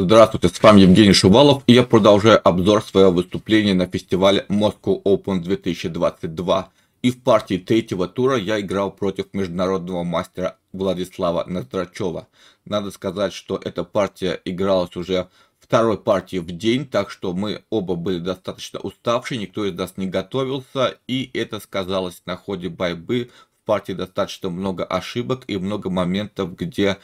Здравствуйте, с вами Евгений Шувалов, и я продолжаю обзор своего выступления на фестивале Moscow Open 2022. И в партии третьего тура я играл против международного мастера Владислава Ноздрачева. Надо сказать, что эта партия игралась уже второй партии в день, так что мы оба были достаточно уставшие, никто из нас не готовился, и это сказалось на ходе борьбы. В партии достаточно много ошибок и много моментов, где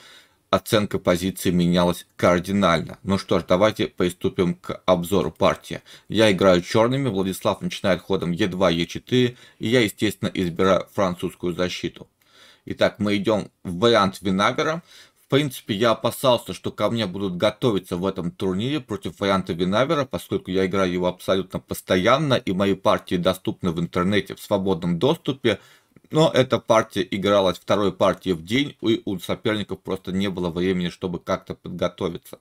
оценка позиции менялась кардинально. Ну что ж, давайте приступим к обзору партии. Я играю черными, Владислав начинает ходом Е2, Е4, и я, естественно, избираю французскую защиту. Итак, мы идем в вариант Винагера. В принципе, я опасался, что ко мне будут готовиться в этом турнире против варианта Винавера, поскольку я играю его абсолютно постоянно, и мои партии доступны в интернете в свободном доступе. Но эта партия игралась второй партии в день, и у соперников просто не было времени, чтобы как-то подготовиться.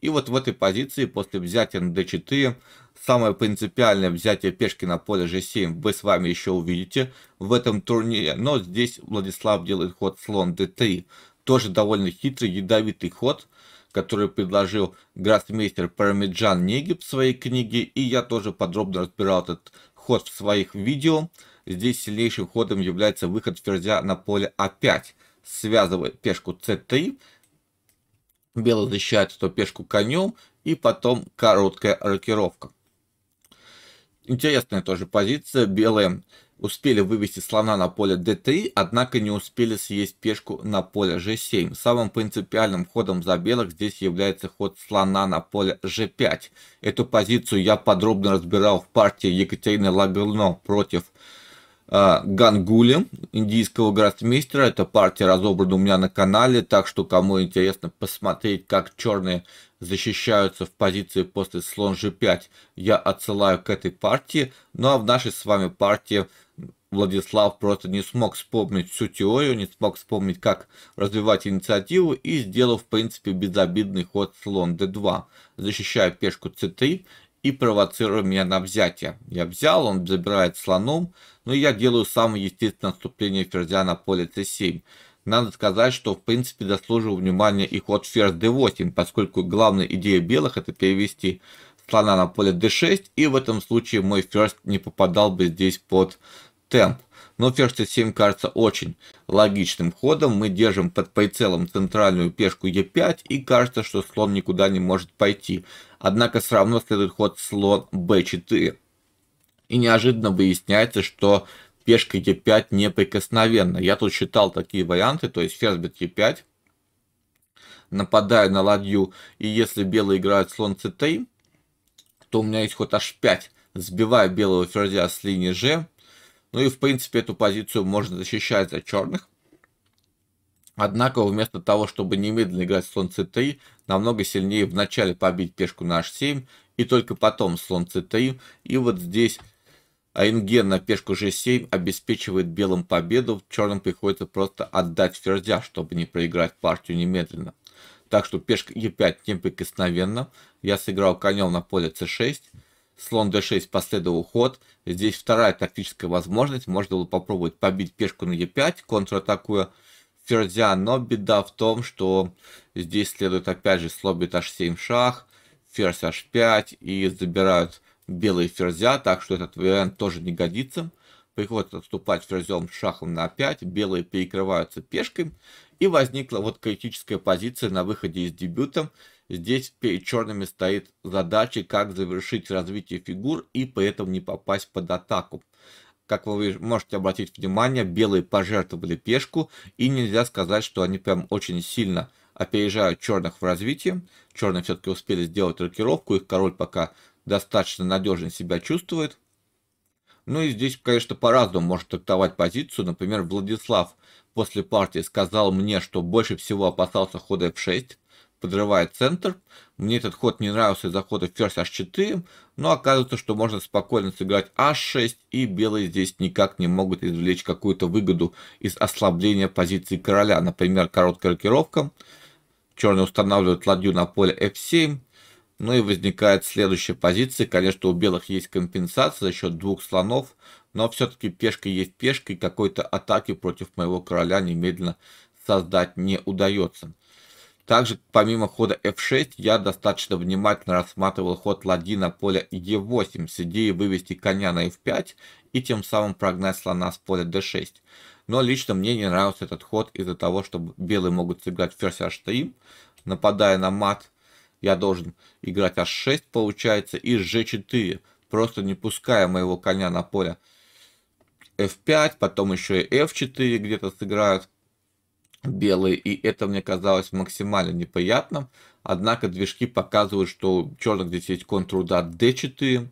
И вот в этой позиции после взятия на d4, самое принципиальное взятие пешки на поле g7 вы с вами еще увидите в этом турнире. Но здесь Владислав делает ход слон d3. Тоже довольно хитрый, ядовитый ход, который предложил гроссмейстер Парамиджан Негиб в своей книге. И я тоже подробно разбирал этот ход в своих видео. Здесь сильнейшим ходом является выход ферзя на поле А5. связывает пешку c3, белый защищает эту пешку конем, и потом короткая рокировка. Интересная тоже позиция. Белые успели вывести слона на поле d3, однако не успели съесть пешку на поле g7. Самым принципиальным ходом за белых здесь является ход слона на поле g5. Эту позицию я подробно разбирал в партии Екатерины Лаберно против а, Гангули, индийского гроссмейстера. Это партия разобрана у меня на канале, так что кому интересно посмотреть, как черные защищаются в позиции после слон g5, я отсылаю к этой партии. Ну а в нашей с вами партии Владислав просто не смог вспомнить всю теорию, не смог вспомнить, как развивать инициативу и сделал, в принципе, безобидный ход слон d2, защищая пешку c3 и провоцируя меня на взятие. Я взял, он забирает слоном, но я делаю самое естественное отступление ферзя на поле c7. Надо сказать, что в принципе дослужил внимания и ход ферзь d8, поскольку главная идея белых это перевести слона на поле d6, и в этом случае мой ферзь не попадал бы здесь под темп но ферзь c7 кажется очень логичным ходом. Мы держим под прицелом центральную пешку e5 и кажется, что слон никуда не может пойти. Однако все равно следует ход слон b4. И неожиданно выясняется, что пешка e5 неприкосновенна. Я тут считал такие варианты, то есть ферзь бит e5, нападаю на ладью, и если белый играет слон c3, то у меня есть ход h5, сбиваю белого ферзя с линии g, ну и, в принципе, эту позицию можно защищать за черных. Однако, вместо того, чтобы немедленно играть слон c3, намного сильнее вначале побить пешку на h7, и только потом слон c3. И вот здесь Айнген на пешку g7 обеспечивает белым победу, черным приходится просто отдать ферзя, чтобы не проиграть партию немедленно. Так что пешка e5 неприкосновенно. Я сыграл конем на поле c6 слон d6 последовал ход. Здесь вторая тактическая возможность. Можно было попробовать побить пешку на e5, контратакуя ферзя. Но беда в том, что здесь следует опять же слобит h7 шах, ферзь h5 и забирают белые ферзя. Так что этот вариант тоже не годится. Приходится отступать ферзем шахом на 5. Белые перекрываются пешкой. И возникла вот критическая позиция на выходе из дебюта. Здесь перед черными стоит задача, как завершить развитие фигур и поэтому не попасть под атаку. Как вы можете обратить внимание, белые пожертвовали пешку, и нельзя сказать, что они прям очень сильно опережают черных в развитии. Черные все-таки успели сделать рокировку, их король пока достаточно надежно себя чувствует. Ну и здесь, конечно, по-разному может трактовать позицию. Например, Владислав после партии сказал мне, что больше всего опасался хода f6, подрывая центр. Мне этот ход не нравился из-за хода ферзь h4, но оказывается, что можно спокойно сыграть h6, и белые здесь никак не могут извлечь какую-то выгоду из ослабления позиции короля. Например, короткая рокировка. Черные устанавливают ладью на поле f7, ну и возникает следующая позиция. Конечно, у белых есть компенсация за счет двух слонов, но все-таки пешка есть пешка, и какой-то атаки против моего короля немедленно создать не удается. Также, помимо хода f6, я достаточно внимательно рассматривал ход ладьи на поле e8 с идеей вывести коня на f5 и тем самым прогнать слона с поля d6. Но лично мне не нравился этот ход из-за того, что белые могут сыграть ферзь h3, нападая на мат, я должен играть h6, получается, и g4, просто не пуская моего коня на поле f5, потом еще и f4 где-то сыграют белые, и это мне казалось максимально неприятным. Однако движки показывают, что у черных здесь есть контрудар d4,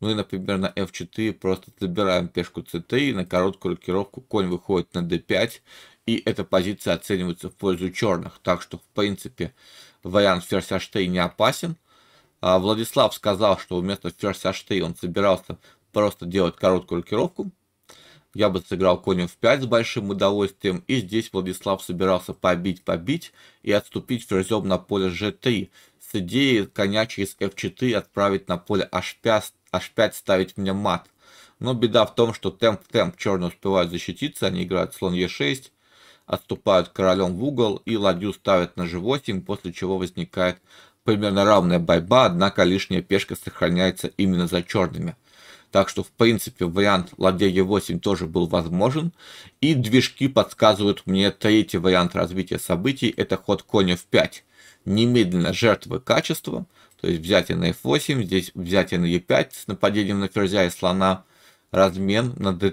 ну и, например, на f4 просто забираем пешку c3, на короткую рокировку конь выходит на d5, и эта позиция оценивается в пользу черных. Так что, в принципе, вариант Ферсяштей не опасен. А Владислав сказал, что вместо Ферсяштей он собирался просто делать короткую рокировку. Я бы сыграл конем в 5 с большим удовольствием, и здесь Владислав собирался побить-побить и отступить ферзем на поле g3, с идеей коня через f4 отправить на поле h5, h5 ставить мне мат. Но беда в том, что темп-темп черные успевают защититься, они играют слон e6, отступают королем в угол и ладью ставят на g8, после чего возникает примерно равная борьба, однако лишняя пешка сохраняется именно за черными. Так что, в принципе, вариант ладья e8 тоже был возможен. И движки подсказывают мне третий вариант развития событий, это ход коня в 5. Немедленно жертвы качества то есть взятие на f8, здесь взятие на e5 с нападением на ферзя и слона – размен на d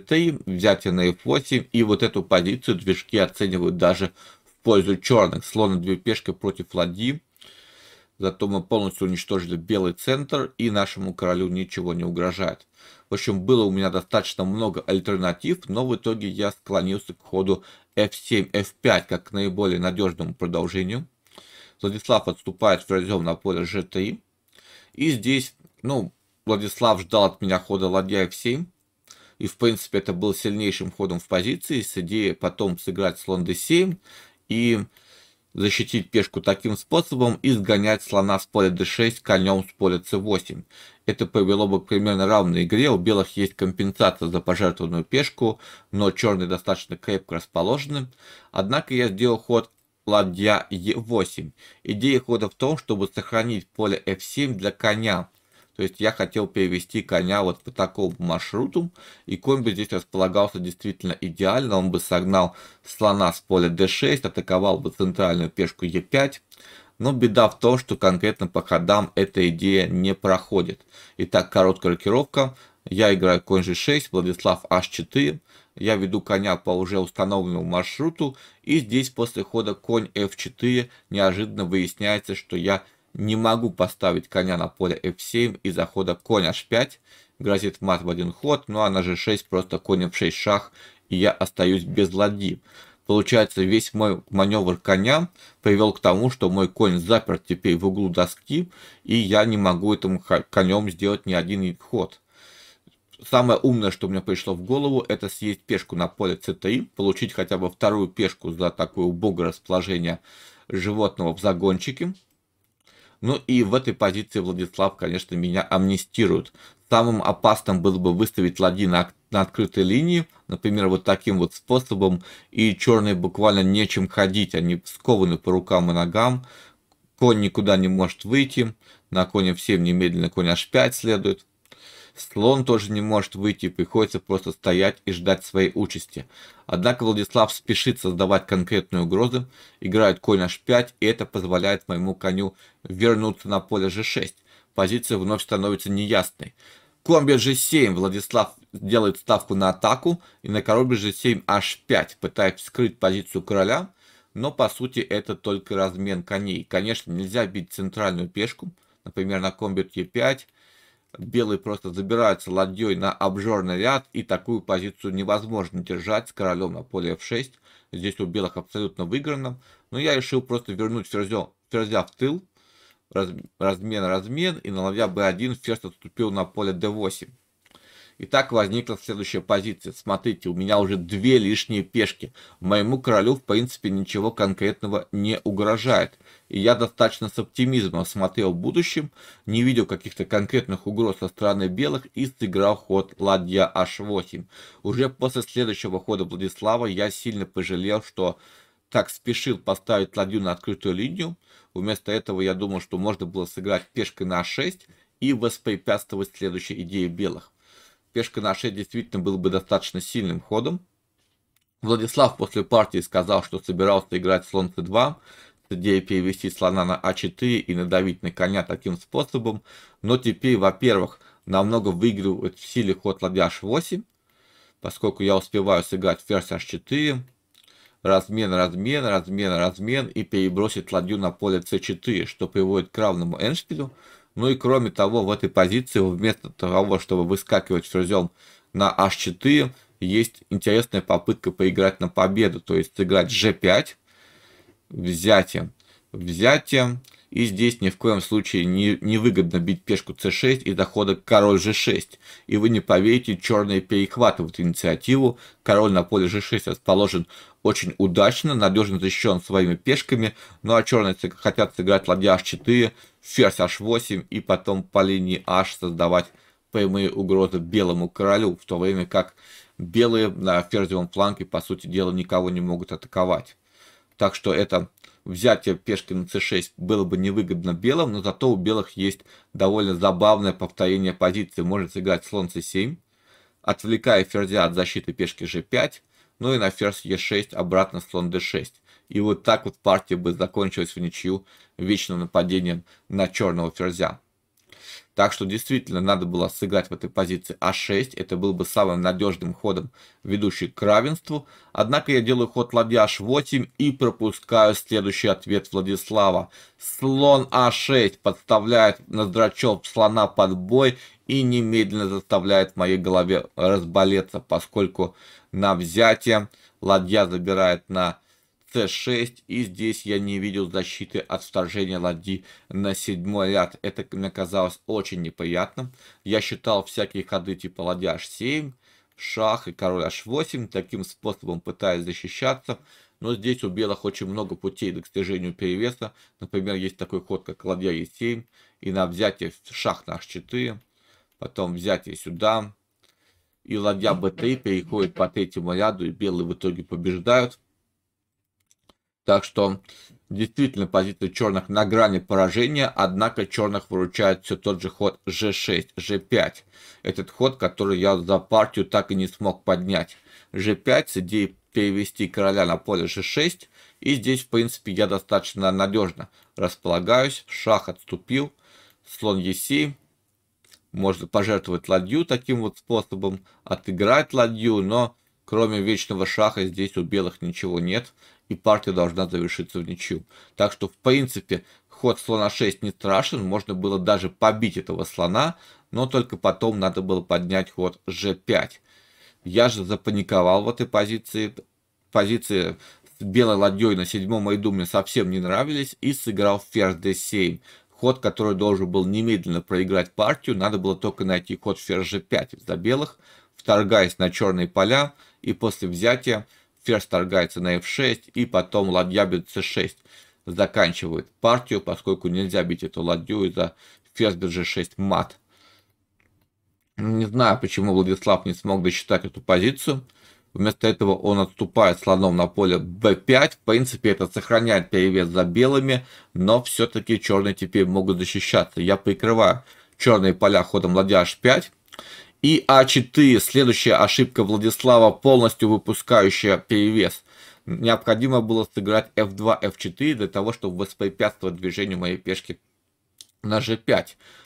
взятие на f8, и вот эту позицию движки оценивают даже в пользу черных. Слон и две пешки против ладьи. Зато мы полностью уничтожили белый центр, и нашему королю ничего не угрожает. В общем, было у меня достаточно много альтернатив, но в итоге я склонился к ходу f7, f5 как к наиболее надежному продолжению. Владислав отступает ферзем на поле g3. И здесь, ну, Владислав ждал от меня хода ладья f7. И, в принципе, это был сильнейшим ходом в позиции с идеей потом сыграть слон d7 и защитить пешку таким способом и сгонять слона с поля d6 конем с поля c8. Это привело бы к примерно равной игре. У белых есть компенсация за пожертвованную пешку, но черные достаточно крепко расположены Однако я сделал ход ладья e8. Идея хода в том, чтобы сохранить поле f7 для коня, то есть я хотел перевести коня вот по такому маршруту, и конь бы здесь располагался действительно идеально. Он бы согнал слона с поля d6, атаковал бы центральную пешку e5. Но беда в том, что конкретно по ходам эта идея не проходит. Итак, короткая рокировка. Я играю конь g6, Владислав h4. Я веду коня по уже установленному маршруту. И здесь после хода конь f4 неожиданно выясняется, что я не могу поставить коня на поле f7 из-за хода конь h5. Грозит мат в один ход, ну а на g6 просто конь f6 шах, и я остаюсь без ладьи. Получается, весь мой маневр коня привел к тому, что мой конь заперт теперь в углу доски, и я не могу этим конем сделать ни один ход. Самое умное, что мне пришло в голову, это съесть пешку на поле c3, получить хотя бы вторую пешку за такое убогое расположение животного в загончике, ну и в этой позиции Владислав, конечно, меня амнистирует. Самым опасным было бы выставить ладьи на, на открытой линии, например, вот таким вот способом, и черные буквально нечем ходить, они скованы по рукам и ногам, конь никуда не может выйти, на коне 7 немедленно конь h5 следует, Слон тоже не может выйти, приходится просто стоять и ждать своей участи. Однако Владислав спешит создавать конкретные угрозы, играет конь h5, и это позволяет моему коню вернуться на поле g6. Позиция вновь становится неясной. Комби g7 Владислав делает ставку на атаку, и на коробе g7 h5, пытаясь скрыть позицию короля, но по сути это только размен коней. Конечно, нельзя бить центральную пешку, например, на комбит e5, белые просто забираются ладьей на обжорный ряд, и такую позицию невозможно держать с королем на поле f6. Здесь у белых абсолютно выиграно. Но я решил просто вернуть ферзя, ферзя в тыл, размен, размен, и на ладья b1 ферзь отступил на поле d8. И так возникла следующая позиция. Смотрите, у меня уже две лишние пешки. Моему королю, в принципе, ничего конкретного не угрожает. И я достаточно с оптимизмом смотрел в будущем, не видел каких-то конкретных угроз со стороны белых и сыграл ход ладья h8. Уже после следующего хода Владислава я сильно пожалел, что так спешил поставить ладью на открытую линию. Вместо этого я думал, что можно было сыграть пешкой на 6 и воспрепятствовать следующей идее белых пешка на 6 действительно был бы достаточно сильным ходом. Владислав после партии сказал, что собирался играть слон c2, идея перевести слона на а4 и надавить на коня таким способом, но теперь, во-первых, намного выигрывает в силе ход ладья h8, поскольку я успеваю сыграть ферзь h4, размен, размен, размен, размен и перебросить ладью на поле c4, что приводит к равному эндшпилю. Ну и кроме того, в этой позиции, вместо того, чтобы выскакивать ферзем на h4, есть интересная попытка поиграть на победу, то есть сыграть g5, взятие, взятие, и здесь ни в коем случае не, не выгодно бить пешку c6 и дохода король g6. И вы не поверите, черные перехватывают инициативу. Король на поле g6 расположен очень удачно, надежно защищен своими пешками. Ну а черные хотят сыграть ладья h4, ферзь h8 и потом по линии h создавать прямые угрозы белому королю, в то время как белые на ферзевом фланге, по сути дела, никого не могут атаковать. Так что это взятие пешки на c6 было бы невыгодно белым, но зато у белых есть довольно забавное повторение позиции. может сыграть слон c7, отвлекая ферзя от защиты пешки g5, ну и на ферзь e6 обратно слон d6. И вот так вот партия бы закончилась в ничью вечным нападением на черного ферзя. Так что действительно надо было сыграть в этой позиции А6. Это был бы самым надежным ходом, ведущий к равенству. Однако я делаю ход ладья H8 а и пропускаю следующий ответ Владислава. Слон А6 подставляет Ноздрачев слона под бой и немедленно заставляет в моей голове разболеться, поскольку на взятие ладья забирает на c6, и здесь я не видел защиты от вторжения ладьи на седьмой ряд. Это мне казалось очень неприятным. Я считал всякие ходы типа ладья h7, шах и король h8, таким способом пытаясь защищаться. Но здесь у белых очень много путей к достижению перевеса. Например, есть такой ход, как ладья e7, и на взятие шах на h4, потом взятие сюда, и ладья b3 переходит по третьему ряду, и белые в итоге побеждают. Так что действительно позиция черных на грани поражения, однако черных выручает все тот же ход g6, g5. Этот ход, который я за партию так и не смог поднять. g5 с идеей перевести короля на поле g6. И здесь, в принципе, я достаточно надежно располагаюсь. Шах отступил, слон e7. Можно пожертвовать ладью таким вот способом, отыграть ладью, но кроме вечного шаха здесь у белых ничего нет и партия должна завершиться в ничью. Так что, в принципе, ход слона 6 не страшен, можно было даже побить этого слона, но только потом надо было поднять ход g5. Я же запаниковал в этой позиции, позиции с белой ладьей на седьмом ряду мне совсем не нравились и сыграл ферзь d7. Ход, который должен был немедленно проиграть партию, надо было только найти ход ферзь g5 для белых, вторгаясь на черные поля и после взятия ферзь торгается на f6 и потом ладья бьет c6. Заканчивает партию, поскольку нельзя бить эту ладью из-за ферзь бьет g6 мат. Не знаю, почему Владислав не смог досчитать эту позицию. Вместо этого он отступает слоном на поле b5. В принципе, это сохраняет перевес за белыми, но все-таки черные теперь могут защищаться. Я прикрываю черные поля ходом ладья h5. И А4, следующая ошибка Владислава, полностью выпускающая перевес. Необходимо было сыграть F2, F4 для того, чтобы воспрепятствовать движению моей пешки на G5.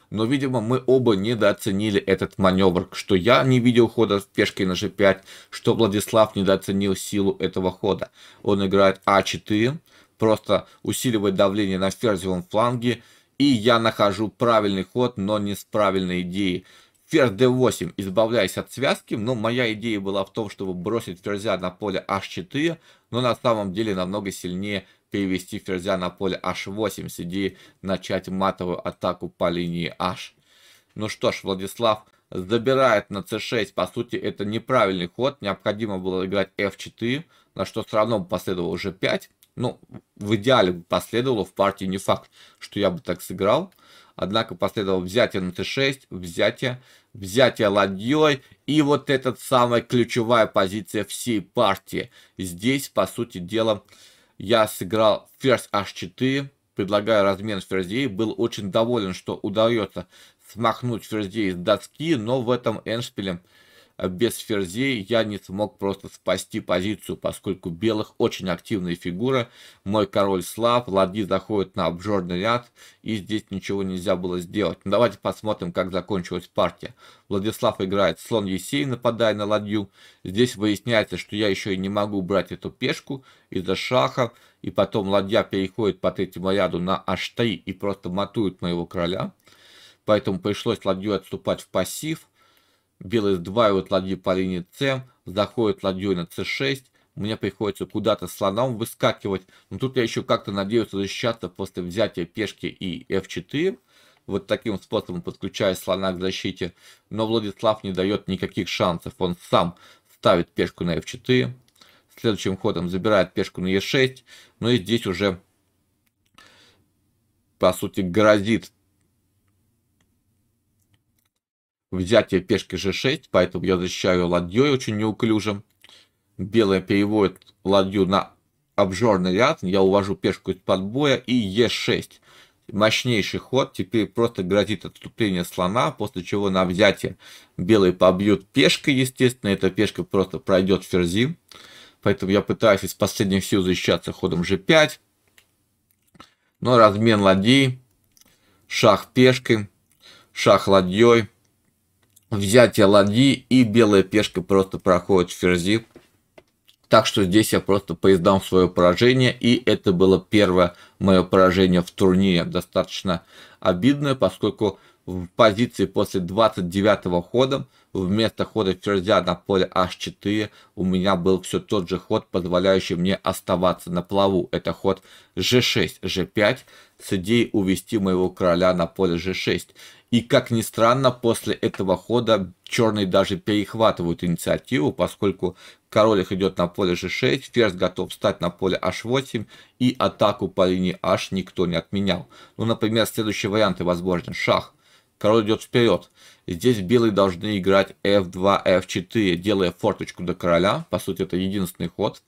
Но, видимо, мы оба недооценили этот маневр, что я не видел хода с пешкой на G5, что Владислав недооценил силу этого хода. Он играет А4, просто усиливает давление на ферзевом фланге, и я нахожу правильный ход, но не с правильной идеей ферзь d8, избавляясь от связки. Но моя идея была в том, чтобы бросить ферзя на поле h4, но на самом деле намного сильнее перевести ферзя на поле h8 с идеей начать матовую атаку по линии h. Ну что ж, Владислав забирает на c6. По сути, это неправильный ход. Необходимо было играть f4, на что все равно последовало уже 5. Ну, в идеале последовало в партии не факт, что я бы так сыграл. Однако последовало взятие на Т6, взятие, взятие ладьей. И вот эта самая ключевая позиция всей партии. Здесь, по сути дела, я сыграл ферзь h4. Предлагаю размен ферзей. Был очень доволен, что удается смахнуть ферзей с доски. Но в этом эншпиле Э, без ферзей я не смог просто спасти позицию, поскольку белых очень активная фигура. Мой король слаб, ладьи заходят на обжорный ряд, и здесь ничего нельзя было сделать. Ну, давайте посмотрим, как закончилась партия. Владислав играет слон е7 нападая на ладью. Здесь выясняется, что я еще и не могу брать эту пешку из-за шаха, и потом ладья переходит по третьему ряду на h3 и просто матует моего короля. Поэтому пришлось ладью отступать в пассив белые сдваивают ладью по линии С, заходят ладьей на С6, мне приходится куда-то слоном выскакивать, но тут я еще как-то надеюсь защищаться после взятия пешки и F4, вот таким способом подключая слона к защите, но Владислав не дает никаких шансов, он сам ставит пешку на F4, следующим ходом забирает пешку на E6, ну и здесь уже по сути, грозит взятие пешки g6, поэтому я защищаю ладьей очень неуклюжим. Белая переводит ладью на обжорный ряд, я увожу пешку из-под боя и e6. Мощнейший ход, теперь просто грозит отступление слона, после чего на взятие белые побьют пешкой, естественно, эта пешка просто пройдет ферзи, Поэтому я пытаюсь из последних сил защищаться ходом g5. Но размен ладей, шах пешкой, шах ладьей, взятие ладьи и белая пешка просто проходит ферзи. Так что здесь я просто поездам свое поражение, и это было первое мое поражение в турнире, достаточно обидное, поскольку в позиции после 29 хода вместо хода ферзя на поле h4 у меня был все тот же ход, позволяющий мне оставаться на плаву. Это ход g6, g5 с идеей увести моего короля на поле g6. И как ни странно, после этого хода черные даже перехватывают инициативу, поскольку король их идет на поле g6, ферзь готов встать на поле h8 и атаку по линии h никто не отменял. Ну, например, следующие варианты возможны. Шах. Король идет вперед. Здесь белые должны играть f2, f4, делая форточку до короля. По сути, это единственный ход.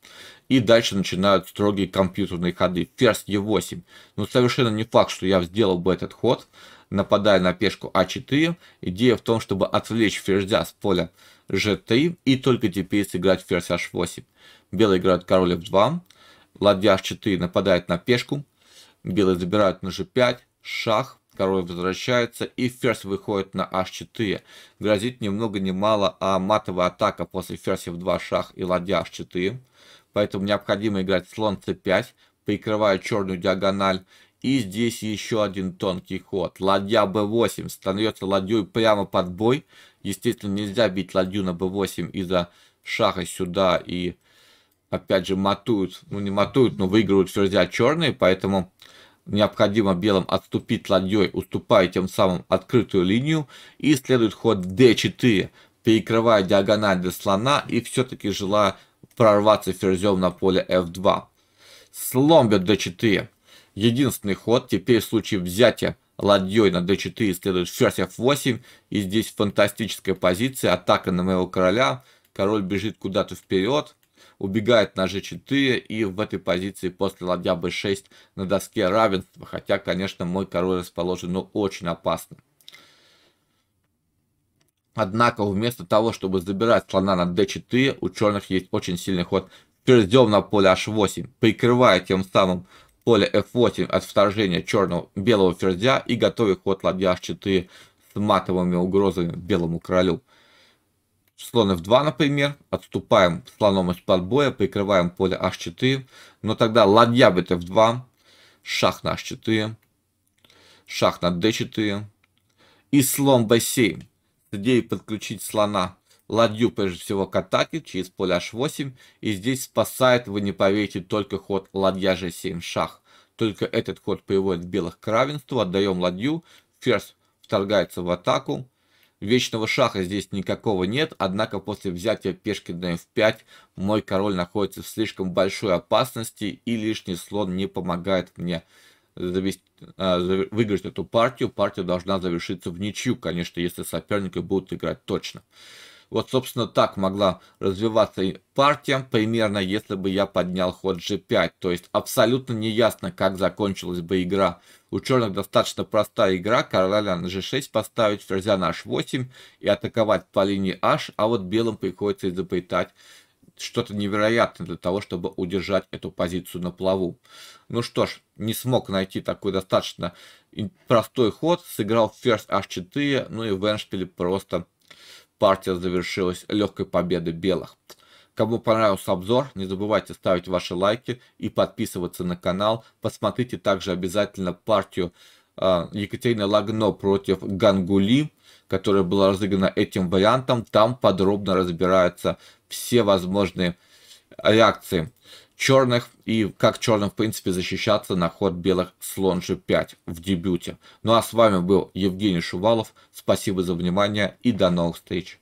И дальше начинают строгие компьютерные ходы. Ферзь e8. Но ну, совершенно не факт, что я сделал бы этот ход нападая на пешку А4. Идея в том, чтобы отвлечь ферзя с поля G3 и только теперь сыграть ферзь H8. Белый играет король F2, ладья H4 нападает на пешку, белый забирает на G5, шах, король возвращается и ферзь выходит на h4. Грозит ни много ни мало, а матовая атака после ферзь f2 шах и ладья h4. Поэтому необходимо играть слон c5, прикрывая черную диагональ и здесь еще один тонкий ход. Ладья b8 становится ладьей прямо под бой. Естественно, нельзя бить ладью на b8 из-за шаха сюда. И опять же матуют, ну не матуют, но выигрывают ферзя черные. Поэтому необходимо белым отступить ладьей, уступая тем самым открытую линию. И следует ход d4, перекрывая диагональ для слона и все-таки желая прорваться ферзем на поле f2. Слон бьет d4. Единственный ход теперь в случае взятия ладьей на d4 следует ферзь f8. И здесь фантастическая позиция, атака на моего короля. Король бежит куда-то вперед, убегает на g4. И в этой позиции после ладья b6 на доске равенство. Хотя, конечно, мой король расположен, но очень опасно. Однако, вместо того, чтобы забирать слона на d4, у черных есть очень сильный ход ферзем на поле h8, прикрывая тем самым поле f8 от вторжения черного белого ферзя и готовый ход ладья h4 с матовыми угрозами белому королю. Слон f2, например, отступаем слоном из-под боя, прикрываем поле h4, но тогда ладья бит f2, шах на h4, шах на d4 и слон b7 с идеей подключить слона Ладью прежде всего к атаке через поле h8, и здесь спасает, вы не поверите, только ход ладья g7 шах. Только этот ход приводит белых к равенству, отдаем ладью, ферзь вторгается в атаку. Вечного шаха здесь никакого нет, однако после взятия пешки на f5 мой король находится в слишком большой опасности и лишний слон не помогает мне завести, э, выиграть эту партию. Партия должна завершиться в ничью, конечно, если соперники будут играть точно. Вот, собственно, так могла развиваться и партия, примерно если бы я поднял ход g5. То есть абсолютно неясно, как закончилась бы игра. У черных достаточно простая игра, короля на g6 поставить, ферзя на h8 и атаковать по линии h, а вот белым приходится изобретать что-то невероятное для того, чтобы удержать эту позицию на плаву. Ну что ж, не смог найти такой достаточно простой ход, сыграл ферзь h4, ну и Веншпиль просто партия завершилась легкой победой белых. Кому понравился обзор, не забывайте ставить ваши лайки и подписываться на канал. Посмотрите также обязательно партию э, Екатерины Лагно против Гангули, которая была разыграна этим вариантом. Там подробно разбираются все возможные реакции черных и как черным, в принципе, защищаться на ход белых слон g5 в дебюте. Ну а с вами был Евгений Шувалов. Спасибо за внимание и до новых встреч.